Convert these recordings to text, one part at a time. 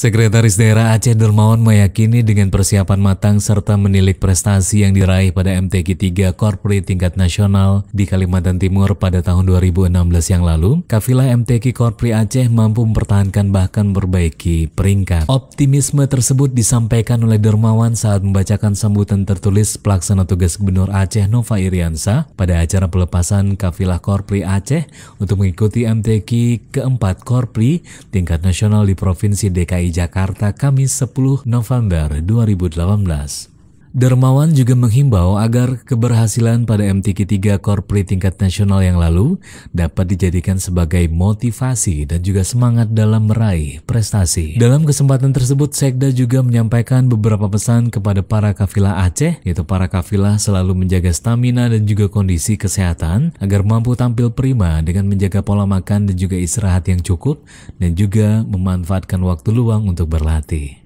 Sekretaris Daerah Aceh Dermawan meyakini dengan persiapan matang serta menilik prestasi yang diraih pada MTQ 3 Corporate tingkat nasional di Kalimantan Timur pada tahun 2016 yang lalu, kafilah MTQ Corporate Aceh mampu mempertahankan bahkan memperbaiki peringkat. Optimisme tersebut disampaikan oleh Dermawan saat membacakan sambutan tertulis pelaksana tugas Gubernur Aceh Nova Iriansa pada acara pelepasan kafilah Corporate Aceh untuk mengikuti MTQ keempat Corporate tingkat nasional di Provinsi DKI Jakarta Kamis 10 November 2018. Dermawan juga menghimbau agar keberhasilan pada MTQ3 Corporate tingkat nasional yang lalu dapat dijadikan sebagai motivasi dan juga semangat dalam meraih prestasi. Dalam kesempatan tersebut, Sekda juga menyampaikan beberapa pesan kepada para kafilah Aceh, yaitu para kafilah selalu menjaga stamina dan juga kondisi kesehatan agar mampu tampil prima dengan menjaga pola makan dan juga istirahat yang cukup dan juga memanfaatkan waktu luang untuk berlatih.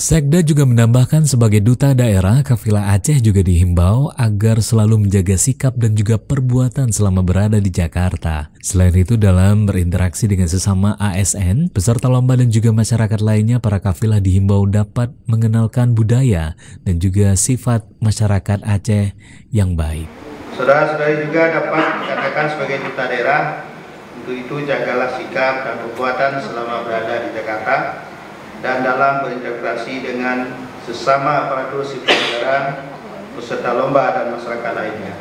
Sekda juga menambahkan sebagai duta daerah, kafilah Aceh juga dihimbau agar selalu menjaga sikap dan juga perbuatan selama berada di Jakarta. Selain itu dalam berinteraksi dengan sesama ASN, peserta lomba dan juga masyarakat lainnya, para kafilah dihimbau dapat mengenalkan budaya dan juga sifat masyarakat Aceh yang baik. Saudara-saudari juga dapat dikatakan sebagai duta daerah, untuk itu jagalah sikap dan perbuatan selama berada di Jakarta dan dalam berintegrasi dengan sesama aparatur sipil negara peserta lomba dan masyarakat lainnya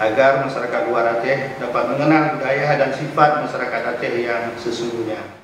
agar masyarakat luar Aceh dapat mengenal budaya dan sifat masyarakat Aceh yang sesungguhnya.